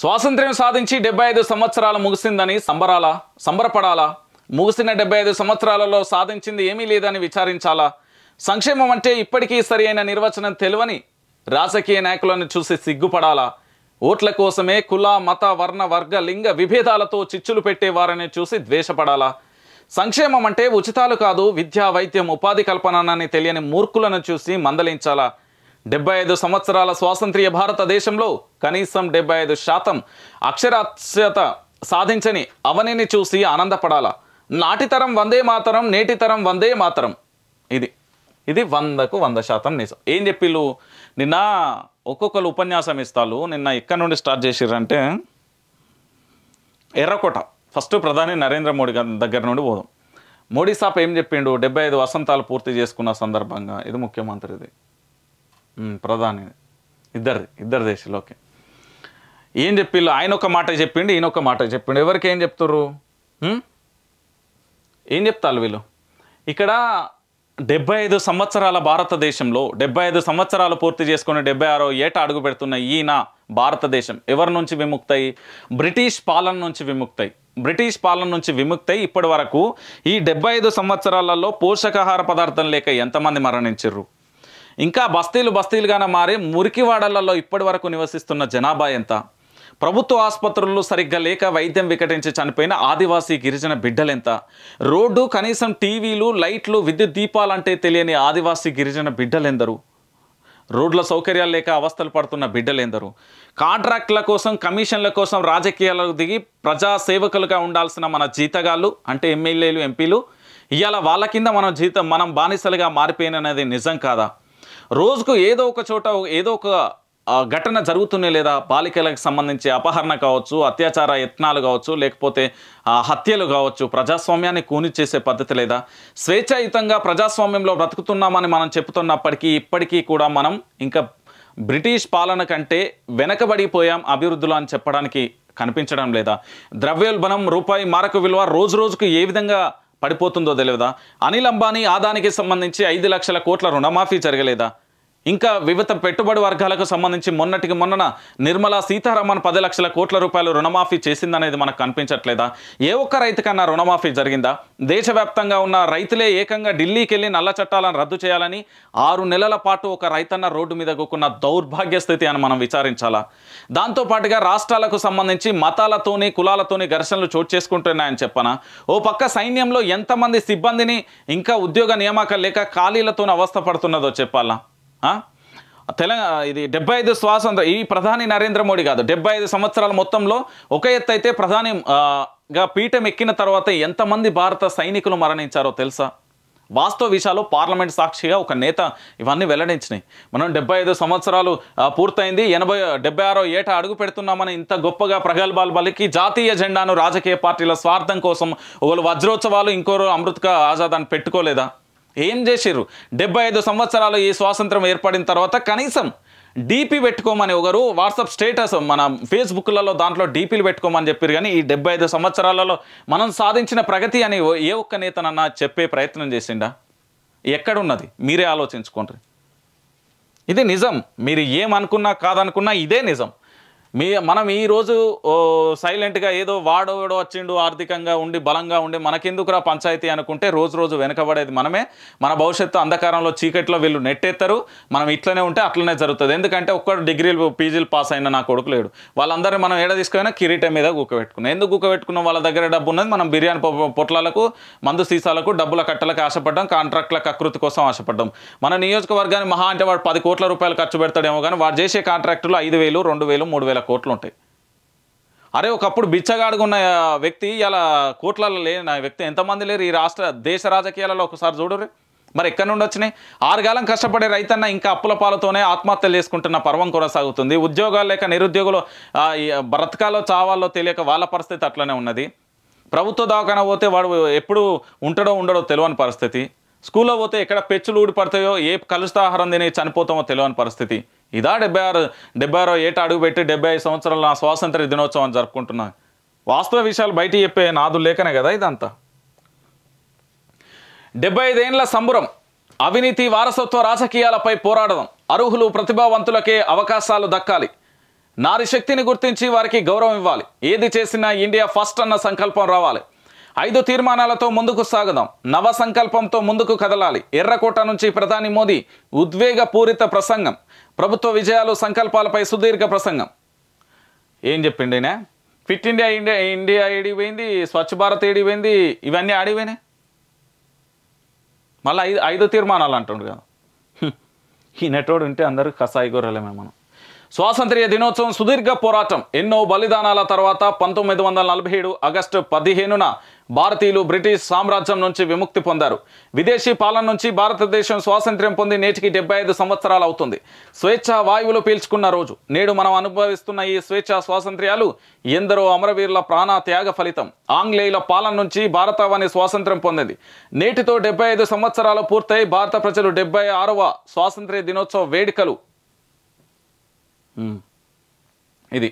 స్వాతంత్ర్యం సాధించి డెబ్బై ఐదు సంవత్సరాలు ముగిసిందని సంబరాలా సంబరపడాలా ముగిసిన డెబ్బై ఐదు సంవత్సరాలలో సాధించింది ఏమీ లేదని విచారించాలా సంక్షేమం అంటే ఇప్పటికీ సరి అయిన నిర్వచనం తెలివని రాజకీయ నాయకులను చూసి సిగ్గుపడాలా ఓట్ల కోసమే కుల మత వర్ణ వర్గ లింగ విభేదాలతో చిచ్చులు పెట్టేవారని చూసి ద్వేషపడాలా సంక్షేమం అంటే ఉచితాలు కాదు విద్య వైద్యం ఉపాధి కల్పనని తెలియని మూర్ఖులను చూసి మందలించాలా డెబ్బై ఐదు సంవత్సరాల స్వాతంత్ర్య భారతదేశంలో కనీసం డెబ్బై ఐదు శాతం అక్షరాస్యత సాధించని అవనిని చూసి ఆనందపడాలా నాటితరం వందే మాతరం నేటితరం వందే మాతరం ఇది ఇది వందకు వంద శాతం నిజం ఏం చెప్పిళ్ళు నిన్న ఒక్కొక్కరు ఉపన్యాసం ఇస్తాలు నిన్న ఇక్కడ నుండి స్టార్ట్ చేసిరంటే ఎర్రకోట ఫస్ట్ ప్రధాని నరేంద్ర మోడీ గారి దగ్గర నుండి పోదాం మోడీ సాప్ ఏం చెప్పిండు డెబ్బై ఐదు వసంతాలు పూర్తి చేసుకున్న సందర్భంగా ఇది ముఖ్యమంత్రిది ప్రధాని ఇద్దరిది ఇద్దరు దేశంలోకి ఏం చెప్పిళ్ళు ఆయన ఒక మాట చెప్పిండు ఈయన ఒక మాట చెప్పిండు ఎవరికి ఏం చెప్తుర్రు ఏం చెప్తారు వీళ్ళు ఇక్కడ డెబ్బై ఐదు సంవత్సరాల భారతదేశంలో డెబ్బై ఐదు సంవత్సరాలు పూర్తి చేసుకుని డెబ్బై ఆరో ఏట అడుగు పెడుతున్న ఈయన భారతదేశం ఎవరి నుంచి విముక్తయి బ్రిటిష్ పాలన నుంచి విముక్తయి బ్రిటిష్ పాలన నుంచి విముక్తయి ఇప్పటి వరకు ఈ డెబ్బై ఐదు సంవత్సరాలలో పోషకాహార పదార్థం లేక ఎంతమంది మరణించరు ఇంకా బస్తీలు బస్తీలుగానే మారి మురికివాడలలో ఇప్పటి వరకు నివసిస్తున్న జనాభా ఎంత ప్రభుత్వ ఆసుపత్రుల్లో సరిగ్గా లేక వైద్యం వికటించి చనిపోయిన ఆదివాసీ గిరిజన బిడ్డలెంత రోడ్డు కనీసం టీవీలు లైట్లు విద్యుత్ దీపాలంటే తెలియని ఆదివాసీ గిరిజన బిడ్డలెందరు రోడ్ల సౌకర్యాలు లేక అవస్థలు పడుతున్న ఎందరు కాంట్రాక్టుల కోసం కమిషన్ల కోసం రాజకీయాలకు దిగి ప్రజాసేవకులుగా ఉండాల్సిన మన జీతగాళ్ళు అంటే ఎమ్మెల్యేలు ఎంపీలు ఇవాళ వాళ్ళ కింద మనం జీతం మనం బానిసలుగా మారిపోయిననేది నిజం కాదా రోజుకు ఏదో ఒక చోట ఏదో ఒక ఘటన జరుగుతున్నాయి లేదా బాలికలకు సంబంధించి అపహరణ కావచ్చు అత్యాచార యత్నాలు కావచ్చు లేకపోతే హత్యలు కావచ్చు ప్రజాస్వామ్యాన్ని కూని చేసే పద్ధతి లేదా స్వేచ్ఛాయుతంగా ప్రజాస్వామ్యంలో బ్రతుకుతున్నామని మనం చెప్తున్నప్పటికీ ఇప్పటికీ కూడా మనం ఇంకా బ్రిటిష్ పాలన కంటే వెనకబడిపోయాం అభివృద్ధిలో అని చెప్పడానికి కనిపించడం లేదా ద్రవ్యోల్బణం రూపాయి మారక విలువ రోజు రోజుకు ఏ విధంగా పడిపోతుందో తెలియదా అనిల్ అంబానీ ఆదానికి సంబంధించి ఐదు లక్షల కోట్ల రుణమాఫీ జరగలేదా ఇంకా వివిధ పెట్టుబడి వర్గాలకు సంబంధించి మొన్నటికి మొన్న నిర్మలా సీతారామన్ పది లక్షల కోట్ల రూపాయలు రుణమాఫీ చేసిందనేది మనకు కనిపించట్లేదా ఏ ఒక్క రైతుకన్నా రుణమాఫీ జరిగిందా దేశవ్యాప్తంగా ఉన్న రైతులే ఏకంగా ఢిల్లీకి వెళ్ళి నల్ల చట్టాలను రద్దు చేయాలని ఆరు నెలల పాటు ఒక రైతన్న రోడ్డు మీద కూకున్న దౌర్భాగ్య స్థితి అని మనం విచారించాలా దాంతోపాటుగా రాష్ట్రాలకు సంబంధించి మతాలతోని కులాలతోని ఘర్షణలు చోటు చేసుకుంటున్నాయని చెప్పనా ఓ పక్క సైన్యంలో ఎంతమంది సిబ్బందిని ఇంకా ఉద్యోగ నియామకాలు లేక ఖాళీలతోనే అవస్థ పడుతున్నదో చెప్పాలా తెలంగాణ ఇది డెబ్బై ఐదు స్వాతంత్ర ఈ ప్రధాని నరేంద్ర మోడీ కాదు డెబ్బై ఐదు సంవత్సరాల మొత్తంలో ఒక ఎత్తు అయితే ప్రధాని పీఠం ఎక్కిన తర్వాత ఎంతమంది భారత సైనికులు మరణించారో తెలుసా వాస్తవ విషయాలు పార్లమెంట్ సాక్షిగా ఒక నేత ఇవన్నీ వెల్లడించినాయి మనం డెబ్బై ఐదు సంవత్సరాలు పూర్తయింది ఎనభై డెబ్బై ఆరో ఏటా అడుగు పెడుతున్నామని ఇంత గొప్పగా ప్రగల్భాలు పలికి జాతీయ జెండాను రాజకీయ పార్టీల స్వార్థం కోసం ఒకరు వజ్రోత్సవాలు ఇంకోరు అమృత్గా ఆజాద్ అని పెట్టుకోలేదా ఏం చేసిర్రు డెబ్బై ఐదు సంవత్సరాలు ఈ స్వాతంత్రం ఏర్పడిన తర్వాత కనీసం డీపీ పెట్టుకోమని ఒకరు వాట్సాప్ స్టేటస్ మన ఫేస్బుక్లలో దాంట్లో డీపీలు పెట్టుకోమని చెప్పారు కానీ ఈ డెబ్బై ఐదు సంవత్సరాలలో మనం సాధించిన ప్రగతి అని ఏ ఒక్క నేతనన్నా చెప్పే ప్రయత్నం చేసిండా ఎక్కడున్నది మీరే ఆలోచించుకోండి ఇది నిజం మీరు ఏమనుకున్నా కాదనుకున్నా ఇదే నిజం మీ మనం ఈరోజు సైలెంట్గా ఏదో వాడోడు వచ్చిండు ఆర్థికంగా ఉండి బలంగా ఉండి మనకెందుకురా పంచాయతీ అనుకుంటే రోజు రోజు వెనకబడేది మనమే మన భవిష్యత్తు అంధకారంలో చీకట్లో వీళ్ళు నెట్టేస్తారు మనం ఇట్లనే ఉంటే అట్లనే జరుగుతుంది ఎందుకంటే ఒక్కడు డిగ్రీలు పీజీలు పాస్ అయిన నా కొడుకు లేడు వాళ్ళందరినీ మనం ఏడ తీసుకున్నా కిరీటం మీద గుక్కబెట్టుకున్నాం ఎందుకు గుక్కబెట్టుకున్నాం వాళ్ళ దగ్గర డబ్బు ఉన్నది మనం బిర్యానీ పొట్లాలకు మందు సీసాలకు డబ్బుల కట్టలకు ఆశపడ్డాం కాంట్రాక్ట్ల కకృతి కోసం ఆశపడ్డాం మన నియోజకవర్గాన్ని మహా అంటే వాడు పది కోట్ల రూపాయలు ఖర్చు పెడతాడేమో కానీ వాడు చేసే కాంట్రాక్టులు ఐదు వేలు రెండు వేలు మూడు వేలు వేల కోట్లు ఉంటాయి అరే ఒకప్పుడు బిచ్చగాడుగా ఉన్న వ్యక్తి ఇలా కోట్లలో లేని వ్యక్తి ఎంతమంది లేరు ఈ రాష్ట్ర దేశ రాజకీయాలలో ఒకసారి చూడరు మరి ఎక్కడి నుండి వచ్చినాయి ఆరుగాలం కష్టపడే రైతన్న ఇంకా అప్పుల పాలతోనే ఆత్మహత్యలు చేసుకుంటున్న పర్వం కొనసాగుతుంది ఉద్యోగాలు లేక నిరుద్యోగులు బ్రతకాలో చావాలో తెలియక వాళ్ళ పరిస్థితి అట్లనే ఉన్నది ప్రభుత్వ దవాఖాన పోతే వాడు ఎప్పుడు ఉంటడో ఉండడో తెలియని పరిస్థితి స్కూల్లో పోతే ఎక్కడ పెచ్చులు ఊడిపడతాయో ఏ కలుషితాహారం తిని చనిపోతామో తెలియని పరిస్థితి ఇదా డెబ్బై ఆరు డెబ్బై ఆరో ఏట పెట్టి డెబ్బై ఐదు సంవత్సరాలు నా స్వాతంత్ర దినోత్సవం జరుపుకుంటున్నాను వాస్తవ విషయాలు బయట చెప్పే నాదు లేకనే కదా ఇదంతా డెబ్బై ఐదేండ్ల సంబురం అవినీతి వారసత్వ రాజకీయాలపై పోరాడడం అర్హులు ప్రతిభావంతులకే అవకాశాలు దక్కాలి నారి శక్తిని గుర్తించి వారికి గౌరవం ఇవ్వాలి ఏది చేసినా ఇండియా ఫస్ట్ అన్న సంకల్పం రావాలి ఐదు తీర్మానాలతో ముందుకు సాగుదాం నవ సంకల్పంతో ముందుకు కదలాలి ఎర్రకోట నుంచి ప్రధాని మోదీ ఉద్వేగపూరిత ప్రసంగం ప్రభుత్వ విజయాలు సంకల్పాలపై సుదీర్ఘ ప్రసంగం ఏం చెప్పిండి ఆయన ఫిట్ ఇండియా ఇండియా ఇండియా ఏడిపోయింది స్వచ్ఛ భారత్ ఏడిపోయింది ఇవన్నీ ఆడిపోయినాయి మళ్ళీ ఐదు ఐదు తీర్మానాలు అంటుండు కదా ఈ నెట్వర్డ్ ఉంటే అందరూ కసాయి గొర్రెలమే మనం స్వాతంత్ర్య దినోత్సవం సుదీర్ఘ పోరాటం ఎన్నో బలిదానాల తర్వాత పంతొమ్మిది వందల నలభై ఏడు ఆగస్టు పదిహేనున భారతీయులు బ్రిటిష్ సామ్రాజ్యం నుంచి విముక్తి పొందారు విదేశీ పాలన నుంచి భారతదేశం స్వాతంత్ర్యం పొంది నేటికి డెబ్బై ఐదు సంవత్సరాలు అవుతుంది స్వేచ్ఛ వాయువులు పీల్చుకున్న రోజు నేడు మనం అనుభవిస్తున్న ఈ స్వేచ్ఛ స్వాతంత్ర్యాలు ఎందరో అమరవీరుల ప్రాణ త్యాగ ఫలితం ఆంగ్లేయుల పాలన నుంచి భారతావాణి స్వాతంత్ర్యం పొందింది నేటితో డెబ్బై ఐదు సంవత్సరాలు పూర్తయి భారత ప్రజలు డెబ్బై ఆరవ స్వాతంత్ర్య దినోత్సవ వేడుకలు ఇది